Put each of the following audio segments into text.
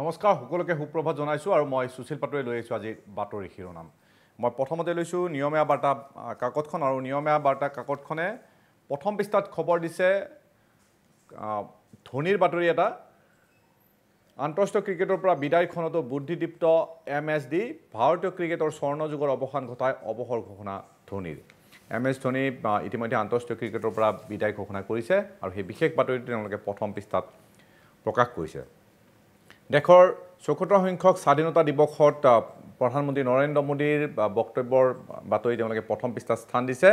নমস্কাৰ সকলোকে সুপ্ৰভাত জনাইছোঁ আৰু মই সুশীল পাটোৱে লৈ আহিছোঁ আজি বাতৰি শিৰোনাম মই প্ৰথমতে লৈছোঁ নিয়মীয়া বাৰ্তা কাকতখন আৰু নিয়মীয়া বাৰ্তা কাকতখনে প্ৰথম পৃষ্ঠাত খবৰ দিছে ধোনীৰ বাতৰি এটা আন্তঃৰাষ্ট্ৰীয় ক্ৰিকেটৰ পৰা বিদায়খনতো বুদ্ধিদীপ্ত এম এছ ডি ভাৰতীয় ক্ৰিকেটৰ স্বৰ্ণযুগৰ অৱসান ঘটাই অৱসৰ ঘোষণা ধোনীৰ এম এছ ধোনী ইতিমধ্যে আন্তঃৰাষ্ট্ৰীয় ক্ৰিকেটৰ পৰা বিদায় ঘোষণা কৰিছে আৰু সেই বিশেষ বাতৰিটো তেওঁলোকে প্ৰথম পৃষ্ঠাত প্ৰকাশ কৰিছে দেশৰ চৌসত্তৰ সংখ্যক স্বাধীনতা দিৱসত প্ৰধানমন্ত্ৰী নৰেন্দ্ৰ মোদীৰ বক্তব্যৰ বাতৰি তেওঁলোকে প্ৰথম পৃষ্ঠাত স্থান দিছে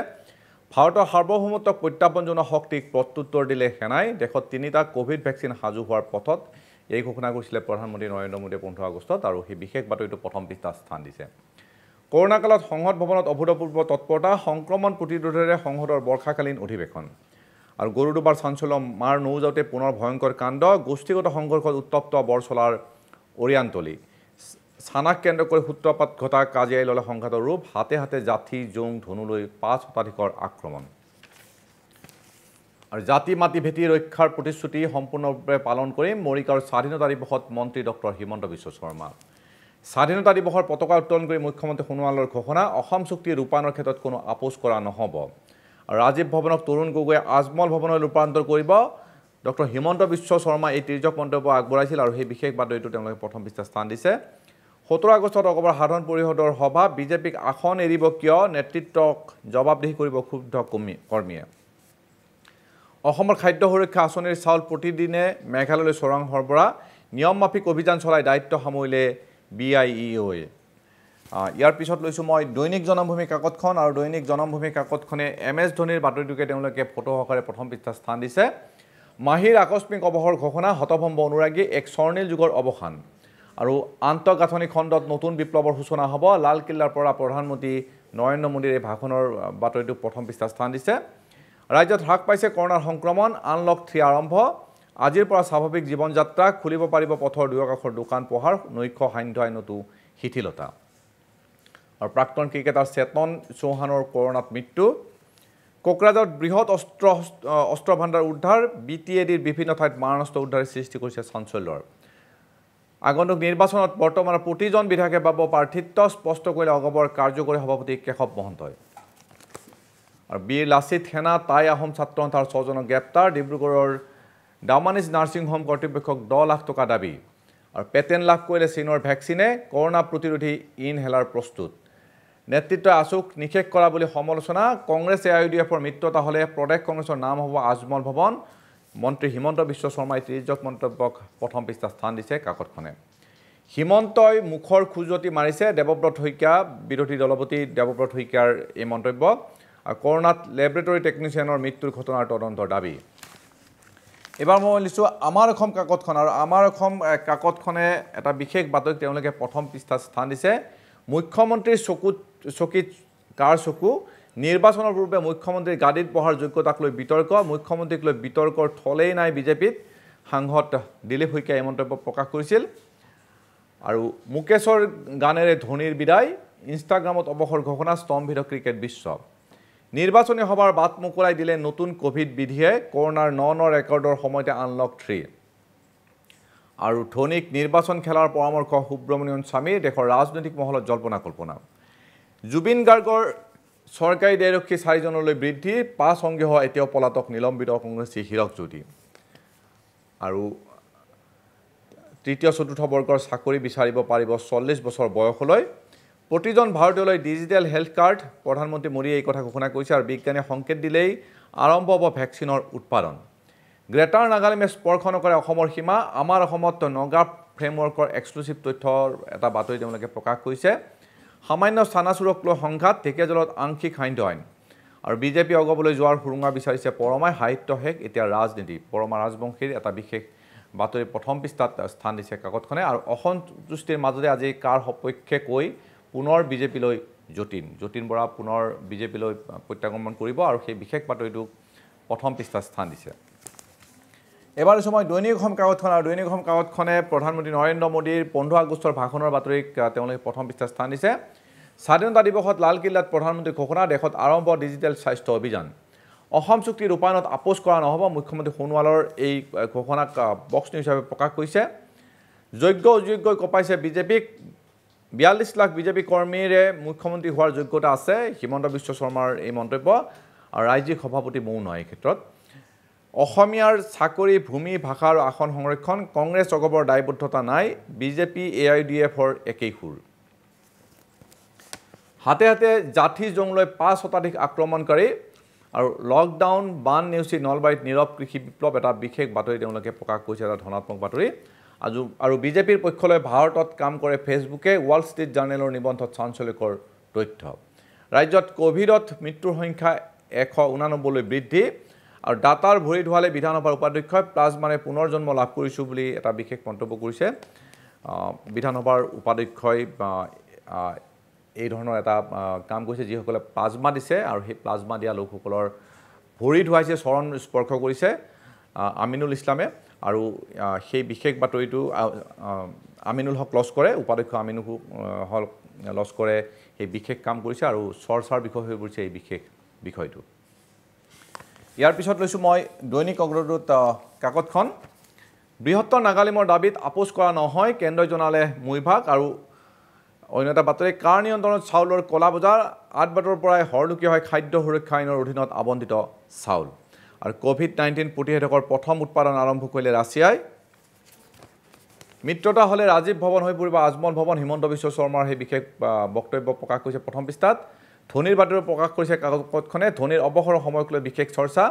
ভাৰতৰ সাৰ্বভৌমত্বক প্ৰত্যাহ্বান জনোৱা শক্তিক প্ৰত্যুত্তৰ দিলে সেনাই দেশত তিনিটা কভিড ভেকচিন সাজু হোৱাৰ পথত এই ঘোষণা কৰিছিলে প্ৰধানমন্ত্ৰী নৰেন্দ্ৰ মোদীয়ে পোন্ধৰ আগষ্টত আৰু সেই বিশেষ বাতৰিটো প্ৰথম পৃষ্ঠাত স্থান দিছে কৰোণাকালত সংসদ ভৱনত অভূতপূৰ্ব তৎপৰতা সংক্ৰমণ প্ৰতিৰোধেৰে সংসদৰ বৰ্ষাকালীন অধিৱেশন আৰু গৰু দুবাৰ চঞ্চলম মাৰ নৌজাওঁতে পুনৰ ভয়ংকৰ কাণ্ড গোষ্ঠীগত সংঘৰ্ষত উত্তপ্ত বৰচলাৰ অৰিয়ানতলী চানাক কেন্দ্ৰ কৰি সূত্ৰপাত ঘটা কাজিয়াই ল'লে সংঘাতৰ ৰূপ হাতে হাতে জাতি জোং ধনুলৈ পাঁচ শতাধিকৰ আক্ৰমণ আৰু জাতি মাটি ভেটি ৰক্ষাৰ প্ৰতিশ্ৰুতি সম্পূৰ্ণৰূপে পালন কৰিম মৰিগাঁৱৰ স্বাধীনতা দিৱসত মন্ত্ৰী ডক্টৰ হিমন্ত বিশ্ব শৰ্মা স্বাধীনতা দিৱসৰ পতাকা উত্তোলন কৰি মুখ্যমন্ত্ৰী সোণোৱালৰ ঘোষণা অসম চুক্তি ৰূপায়ণৰ ক্ষেত্ৰত কোনো আপোচ কৰা নহ'ব ৰাজীৱ ভৱনক তৰুণ গগৈয়ে আজমল ভৱনলৈ ৰূপান্তৰ কৰিব ডক্টৰ হিমন্ত বিশ্ব শৰ্মা এই তিৰ্যক মন্তব্য আগবঢ়াইছিল আৰু সেই বিশেষ বাতৰিটো তেওঁলোকে প্ৰথম পৃষ্ঠাত স্থান দিছে সোতৰ আগষ্টত অসমৰ সাধাৰণ পৰিষদৰ সভা বিজেপিক আসন এৰিব কিয় নেতৃত্বক জবাবদিহি কৰিব ক্ষুব্ধ কৰ্মী কৰ্মীয়ে অসমৰ খাদ্য সুৰক্ষা আঁচনিৰ চাউল প্ৰতিদিনে মেঘালয়লৈ চোৰাং নিয়ম মাফিক অভিযান চলাই দায়িত্ব সামৰিলে বি আই ই অ'য়ে ইয়াৰ পিছত লৈছোঁ মই দৈনিক জনমভূমি কাকতখন আৰু দৈনিক জনমভূমি কাকতখনে এম এছ ধোনীৰ বাতৰিটোকে তেওঁলোকে ফটো সহকাৰে প্ৰথম পৃষ্ঠা স্থান দিছে মাহীৰ আকস্মিক অৱসৰ ঘোষণা হতভম্ব অনুৰাগী এক স্বৰ্ণিল যুগৰ অৱসান আৰু আন্তঃগাঁথনি খণ্ডত নতুন বিপ্লৱৰ সূচনা হ'ব লালকিল্লাৰ পৰা প্ৰধানমন্ত্ৰী নৰেন্দ্ৰ মোদীৰ এই ভাষণৰ বাতৰিটো প্ৰথম পৃষ্ঠা স্থান দিছে ৰাজ্যত হ্ৰাস পাইছে কৰোণাৰ সংক্ৰমণ আনলক থ্ৰী আৰম্ভ আজিৰ পৰা স্বাভাৱিক জীৱন যাত্ৰা খুলিব পাৰিব পথৰ দুয়োকাষৰ দোকান পোহাৰ নৈশ সান্ধ্য আইনতো শিথিলতা আৰু প্ৰাক্তন ক্ৰিকেটাৰ চেতন চৌহানৰ কৰোণাত মৃত্যু কোকৰাঝাৰত বৃহৎ অস্ত্ৰ অস্ত্ৰ ভাণ্ডাৰ উদ্ধাৰ বি টি এ ডিৰ বিভিন্ন ঠাইত মাৰণাস্ত্ৰ উদ্ধাৰ সৃষ্টি কৰিছে চাঞ্চল্যৰ আগন্তুক নিৰ্বাচনত বৰ্তমানৰ প্ৰতিজন বিধায়কে পাব প্ৰাৰ্থিত্ব স্পষ্ট কৰিলে অগমৰ কাৰ্যকৰী সভাপতি কেশৱ মহন্তই আৰু বি লাচিত সেনা টাই আহোম ছাত্ৰ সন্থাৰ ছজনক গ্ৰেপ্তাৰ ডিব্ৰুগড়ৰ ডামানিজ নাৰ্ছিং হোম কৰ্তৃপক্ষক দহ লাখ টকা দাবী আৰু পেটেণ্ট লাভ কৰিলে চীনৰ ভেকচিনে কৰোণা প্ৰতিৰোধী ইনহেলাৰ প্ৰস্তুত নেতৃত্ব আচুক নিষেধ কৰা বুলি সমালোচনা Congress A I U D এফৰ মিত্ৰ হ'লে প্ৰদেশ কংগ্ৰেছৰ নাম হ'ব আজমল ভৱন মন্ত্ৰী হিমন্ত বিশ্ব শৰ্মাই ত্ৰিজক মন্তব্যক প্ৰথম পৃষ্ঠা স্থান দিছে কাকতখনে হিমন্তই মুখৰ খোজতি মাৰিছে দেৱব্ৰত শইকীয়া বিৰোধী দলপতি দেৱব্ৰত শইকীয়াৰ এই মন্তব্য আৰু কৰোণাত লেবৰেটৰী টেকনিচিয়ানৰ মৃত্যুৰ ঘটনাৰ তদন্তৰ দাবী এইবাৰ মই লিখিছোঁ আমাৰ অসম কাকতখন আৰু আমাৰ অসম কাকতখনে এটা বিশেষ বাতৰি তেওঁলোকে প্ৰথম পৃষ্ঠাত স্থান দিছে মুখ্যমন্ত্ৰীৰ চকুত চকীত কাৰ চকু নিৰ্বাচনৰ পূৰ্বে মুখ্যমন্ত্ৰীৰ গাদীত বহাৰ যোগ্যতাক লৈ বিতৰ্ক মুখ্যমন্ত্ৰীক লৈ বিতৰ্কৰ থলেই নাই বিজেপিত সাংসদ দিলীপ শইকীয়াই এই মন্তব্য প্ৰকাশ কৰিছিল আৰু মুকেশৰ গানেৰে ধোনীৰ বিদায় ইনষ্টাগ্ৰামত অৱসৰ ঘোষণা স্তম্ভিত ক্ৰিকেট বিশ্ব নিৰ্বাচনী সভাৰ বাট মুকুলাই দিলে নতুন কভিড বিধিয়ে কৰোনাৰ ন ন ৰেকৰ্ডৰ সময়তে আনলক থ্ৰী আৰু ধোনীক নিৰ্বাচন খেলাৰ পৰামৰ্শ সুব্ৰমণিয়ন স্বামীয়ে দেশৰ ৰাজনৈতিক মহলত জল্পনা কল্পনা জুবিন গাৰ্গৰ চৰকাৰী দায়ৰক্ষী চাৰিজনলৈ বৃদ্ধি পাঁচ সংগীহ এতিয়াও পলাতক নিলম্বিত কংগ্ৰেছী হীৰক জ্যোতি আৰু তৃতীয় চতুৰ্থ বৰ্গৰ চাকৰি বিচাৰিব পাৰিব চল্লিছ বছৰ বয়সলৈ প্ৰতিজন ভাৰতীয়লৈ ডিজিটেল হেল্থ কাৰ্ড প্ৰধানমন্ত্ৰী মোদীয়ে এই কথা ঘোষণা কৰিছে আৰু বিজ্ঞানীয়ে সংকেত দিলেই আৰম্ভ হ'ব ভেকচিনৰ উৎপাদন গ্ৰেটাৰ নাগালেণ্ডে স্পৰ্শ নকৰে অসমৰ সীমা আমাৰ অসমত নগা ফ্ৰেমৱৰ্কৰ এক্সক্লুচিভ তথ্যৰ এটা বাতৰি তেওঁলোকে প্ৰকাশ কৰিছে সামান্য স্থানাচুৰক লৈ সংঘাত জলত আংশিক সান্ধ্য আইন আৰু বিজেপি অগবলৈ যোৱাৰ সুৰুঙা বিচাৰিছে পৰমাই সাহিত্য শেষ এতিয়া ৰাজনীতি পৰমা ৰাজবংশীৰ এটা বিশেষ বাতৰি প্ৰথম পৃষ্ঠাত স্থান দিছে কাকতখনে আৰু অসন্তুষ্টিৰ মাজতে আজি কাৰ সপক্ষে কৈ পুনৰ বিজেপিলৈ যতীন যতীন বৰা পুনৰ বিজেপিলৈ প্ৰত্যাগমন কৰিব আৰু সেই বিশেষ বাতৰিটোক প্ৰথম পৃষ্ঠাত স্থান দিছে এবাৰ সময় দৈনিক অসম কাকতখন আৰু দৈনিক অসম কাকতখনে প্ৰধানমন্ত্ৰী নৰেন্দ্ৰ মোদীৰ পোন্ধৰ আগষ্টৰ ভাষণৰ বাতৰিক তেওঁলোকে প্ৰথম পৃষ্ঠা স্থান দিছে স্বাধীনতা দিৱসত লালকিল্লাত প্ৰধানমন্ত্ৰীৰ ঘোষণা দেশত আৰম্ভ ডিজিটেল স্বাস্থ্য অভিযান অসম চুক্তি ৰূপায়ণত আপোচ কৰা নহ'ব মুখ্যমন্ত্ৰী সোণোৱালৰ এই ঘোষণাক বক্স নিউজ হিচাপে প্ৰকাশ কৰিছে যোগ্য অযোগ্যই কপাইছে বিজেপিক বিয়াল্লিছ লাখ বিজেপি কৰ্মীৰে মুখ্যমন্ত্ৰী হোৱাৰ যোগ্যতা আছে হিমন্ত বিশ্ব শৰ্মাৰ এই মন্তব্য আৰু ৰাজ্যিক সভাপতি মৌ নহয় এই ক্ষেত্ৰত অসমীয়াৰ চাকৰি ভূমি ভাষা আৰু আসন সংৰক্ষণ কংগ্ৰেছ অগবৰ দায়বদ্ধতা নাই বিজেপি এ আই ডি এফৰ একেই সুৰ হাতে হাতে জাঠি জংলৈ পাঁচ শতাধিক আক্ৰমণকাৰী আৰু লকডাউন বান নেওচি নলবাৰীত নীৰৱ কৃষি বিপ্লৱ এটা বিশেষ বাতৰি তেওঁলোকে প্ৰকাশ কৰিছে এটা ধনাত্মক বাতৰি আজি আৰু বিজেপিৰ পক্ষলৈ ভাৰতত কাম কৰে ফেচবুকে ৱাল ষ্ট্ৰীট জাৰ্নেলৰ নিবন্ধত চাঞ্চলিকৰ তথ্য ৰাজ্যত ক'ভিডত মৃত্যুৰ সংখ্যা এশ ঊনানব্বৈলৈ বৃদ্ধি আৰু দাতাৰ ভৰি ধোৱালে বিধানসভাৰ উপাধ্যক্ষই প্লাজমাৰে পুনৰ জন্ম লাভ কৰিছোঁ বুলি এটা বিশেষ মন্তব্য কৰিছে বিধানসভাৰ উপাধ্যক্ষই এই ধৰণৰ এটা কাম কৰিছে যিসকলে প্লাজমা দিছে আৰু সেই প্লাজমা দিয়া লোকসকলৰ ভৰি ধুৱাইছে চৰণ স্পৰ্শ কৰিছে আমিনুল ইছলামে আৰু সেই বিশেষ বাতৰিটো আমিনুল হক লছ কৰে উপাধ্যক্ষ আমিনু হক লছ কৰে সেই বিশেষ কাম কৰিছে আৰু চৰ্চাৰ বিষয় হৈ পৰিছে এই বিশেষ বিষয়টো ইয়াৰ পিছত লৈছোঁ মই দৈনিক অগ্ৰদূত কাকতখন বৃহত্তৰ নাগালিমৰ দাবীত আপোচ কৰা নহয় কেন্দ্ৰই জনালে মুভাগ আৰু অন্য এটা বাতৰি কাৰ নিয়ন্ত্ৰণত চাউলৰ কলা বজাৰ আঠবাটৰ পৰাই হৰলুকীয়া হয় খাদ্য সুৰক্ষা আইনৰ অধীনত আৱণ্টিত চাউল আৰু ক'ভিড নাইণ্টিন প্ৰতিষেধকৰ প্ৰথম উৎপাদন আৰম্ভ কৰিলে ৰাছিয়াই মিত্ৰতা হ'লে ৰাজীৱ ভৱন হৈ পৰিব আজমল ভৱন হিমন্ত বিশ্ব শৰ্মাৰ সেই বিশেষ বক্তব্য প্ৰকাশ কৰিছে প্ৰথম পৃষ্ঠাত ধোনীৰ বাতৰি প্ৰকাশ কৰিছে কাকতখনে ধোনীৰ অৱসৰ সময়ক লৈ বিশেষ চৰ্চা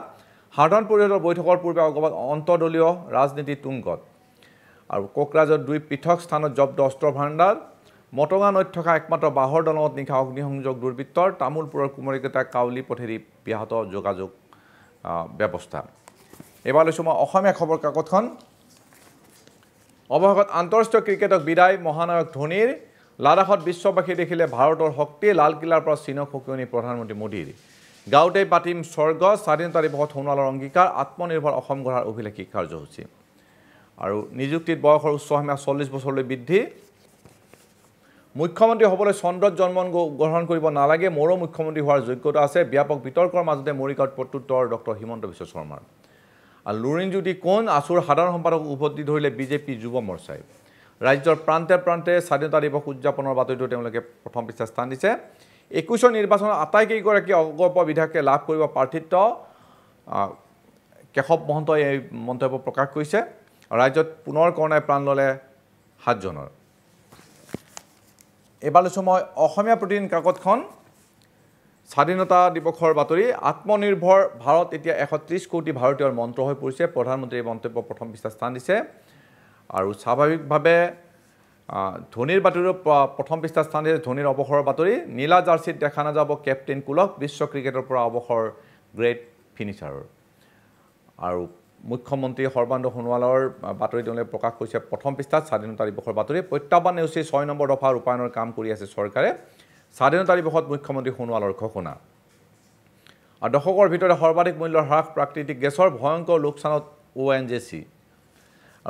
সাধাৰণ পৰিষদৰ বৈঠকৰ পূৰ্বে অগ্ৰবাদ অন্তদলীয় ৰাজনীতি তুংগত আৰু কোকৰাজৰ দুই পৃথক স্থানত জব্দ অস্ত্ৰ ভাণ্ডাৰ মটঙা নৈত থকা একমাত্ৰ বাঁহৰ দলঙত নিশা অগ্নিসংযোগ দুৰ্বৃত্তৰ তামোলপুৰৰ কুমাৰীকেইটা কাউলি পথেৰি ব্যাহত যোগাযোগ ব্যৱস্থা এইবাৰ লৈছোঁ মই অসমীয়া খবৰ কাকতখন অৱশেষত আন্তঃৰাষ্ট্ৰীয় ক্ৰিকেটক বিদায় মহানায়ক ধোনীৰ লাডাখত বিশ্ববাসী দেখিলে ভাৰতৰ শক্তিয়ে লালকিল্লাৰ পৰা চীনক সকিয়নি প্ৰধানমন্ত্ৰী মোদীৰ গাঁৱতে পাতিম স্বৰ্গ স্বাধীনতা দিৱসত সোণোৱালৰ অংগীকাৰ আত্মনিৰ্ভৰ অসম গঢ়াৰ অভিলেখী কাৰ্যসূচী আৰু নিযুক্তিত বয়সৰ উচ্চ উচ্চসীমা চল্লিছ বছৰলৈ বৃদ্ধি মুখ্যমন্ত্ৰী হ'বলৈ চন্দ্ৰত জন্ম গ্ৰহণ কৰিব নালাগে মোৰো মুখ্যমন্ত্ৰী হোৱাৰ যোগ্যতা আছে ব্যাপক বিতৰ্কৰ মাজতে মৰিগাঁৱত প্ৰত্যুত্তৰ ডক্টৰ হিমন্ত বিশ্ব শৰ্মাৰ আৰু লুৰিণজ্যোতি কোন আচুৰ সাধাৰণ সম্পাদক উভতি ধৰিলে বিজেপি যুৱ মৰ্চাই ৰাজ্যৰ প্ৰান্তে প্ৰান্তে স্বাধীনতা দিৱস উদযাপনৰ বাতৰিটো তেওঁলোকে প্ৰথম পিছে স্থান দিছে একৈছৰ নিৰ্বাচনত আটাইকেইগৰাকী অগ্ৰপ বিধায়কে লাভ কৰিব প্ৰাৰ্থিত্ব কেশৱ মহন্তই এই মন্তব্য প্ৰকাশ কৰিছে ৰাজ্যত পুনৰ কৰণাই প্ৰাণ ল'লে সাতজনৰ এইবাৰ লৈছোঁ মই অসমীয়া প্ৰতিদিন কাকতখন স্বাধীনতা দিৱসৰ বাতৰি আত্মনিৰ্ভৰ ভাৰত এতিয়া এশ ত্ৰিছ কোটি ভাৰতীয়ৰ মন্ত্ৰ হৈ পৰিছে প্ৰধানমন্ত্ৰীয়ে এই মন্তব্য প্ৰথম বিশ্বাস স্থান দিছে আৰু স্বাভাৱিকভাৱে ধোনীৰ বাতৰিৰ প্ৰথম পৃষ্ঠা স্থান দিছে ধোনীৰ অৱসৰৰ বাতৰি নীলা জাৰ্চিত দেখা নাযাব কেপ্টেইন কুলক বিশ্ব ক্ৰিকেটৰ পৰা অৱসৰ গ্ৰেট ফিনিচাৰৰ আৰু মুখ্যমন্ত্ৰী সৰ্বানন্দ সোণোৱালৰ বাতৰি তেওঁলোকে প্ৰকাশ কৰিছে প্ৰথম পৃষ্ঠাত স্বাধীনতা দিৱসৰ বাতৰি প্ৰত্যাহ্বান নেওচি ছয় নম্বৰ দফা ৰূপায়ণৰ কাম কৰি আছে চৰকাৰে স্বাধীনতা দিৱসত মুখ্যমন্ত্ৰী সোণোৱালৰ ঘোষণা আৰু দশকৰ ভিতৰতে সৰ্বাধিক মূল্য হ্ৰাস প্ৰাকৃতিক গেছৰ ভয়ংকৰ লোকচানত অ' এন জে চি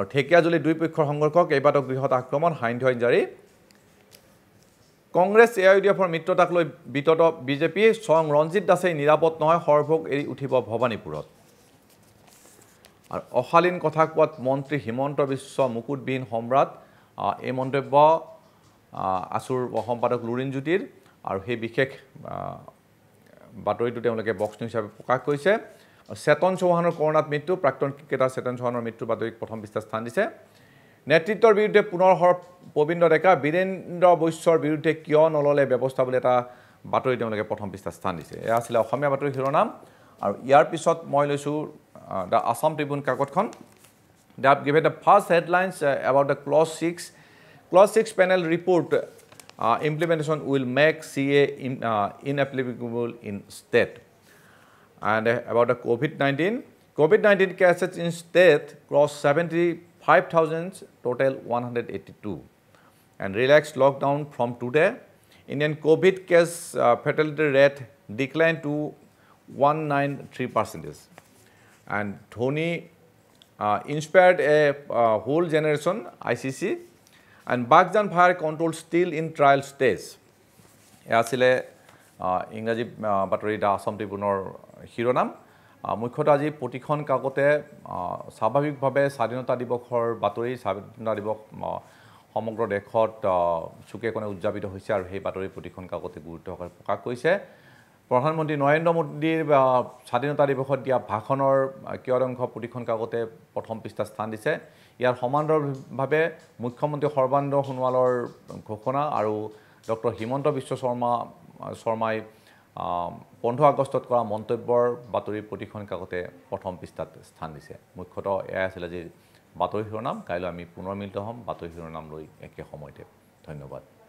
আৰু ঢেকীয়াজুলি দুই পক্ষৰ সংঘৰ্ষ কেইবাটাও গৃহত আক্ৰমণ সান্ধ্য জাৰি কংগ্ৰেছ এ আই ডি এফৰ মিত্ৰতাক লৈ বিতত বিজেপিয়ে স্বয়ং ৰঞ্জিত দাসেই নিৰাপদ নহয় সৰভোগ এৰি উঠিব ভৱানীপুৰত আৰু অশালীন কথা কোৱাত মন্ত্ৰী হিমন্ত বিশ্ব মুকুটবিহীন সম্ৰাট এই মন্তব্য আছুৰ সম্পাদক লুৰিণ জ্যোতিৰ আৰু সেই বিশেষ বাতৰিটো তেওঁলোকে বক্স নিউজ হিচাপে প্ৰকাশ কৰিছে চেতন চৌহানৰ কৰোণাত মৃত্যু প্ৰাক্তন ক্ৰিকেটাৰ চেতন চৌহানৰ মৃত্যুৰ বাতৰিক প্ৰথম বিশ্বাস স্থান দিছে নেতৃত্বৰ বিৰুদ্ধে পুনৰ হৰ প্ৰবীণ ডেকা বীৰেন্দ্ৰ বৈশ্যৰ বিৰুদ্ধে কিয় নল'লে ব্যৱস্থা বুলি এটা বাতৰি তেওঁলোকে প্ৰথম পৃষ্ঠাত স্থান দিছে এয়া আছিলে অসমীয়া বাতৰি শিৰোনাম আৰু ইয়াৰ পিছত মই লৈছোঁ দ্য আছাম ট্ৰিবিউন কাকতখন the have given the first headlines about the clause six clause six panel report implementation will make C A in in applicable in state And uh, about the COVID-19, COVID-19 cases in state crossed 75,000, total 182. And relaxed lockdown from today, Indian COVID case uh, fatality rate declined to 193 percent And Dhoni uh, inspired a uh, whole generation ICC and Bagjan fire control still in trial stage. এয়া শিৰোনাম মুখ্যতঃ আজি প্ৰতিখন কাকতে স্বাভাৱিকভাৱে স্বাধীনতা দিৱসৰ বাতৰি স্বাধীনতা দিৱস সমগ্ৰ দেশত চুকে কোণে উদযাপিত হৈছে আৰু সেই বাতৰি প্ৰতিখন কাকতে গুৰুত্ব সহকাৰে প্ৰকাশ কৰিছে প্ৰধানমন্ত্ৰী নৰেন্দ্ৰ মোদীৰ স্বাধীনতা দিৱসত দিয়া ভাষণৰ কিয় অংশ প্ৰতিখন কাকতে প্ৰথম পৃষ্ঠাত স্থান দিছে ইয়াৰ সমান্তৰভাৱে মুখ্যমন্ত্ৰী সৰ্বানন্দ সোণোৱালৰ ঘোষণা আৰু ডক্টৰ হিমন্ত বিশ্ব শৰ্মা শৰ্মাই পোন্ধৰ আগষ্টত কৰা মন্তব্যৰ বাতৰি প্ৰতিখন কাকতে প্ৰথম পৃষ্ঠাত স্থান দিছে মুখ্যতঃ এয়াই আছিলে যে বাতৰি শিৰোনাম কাইলৈ আমি পুনৰ মিলিত হ'ম বাতৰি শিৰোনাম লৈ একে সময়তে ধন্যবাদ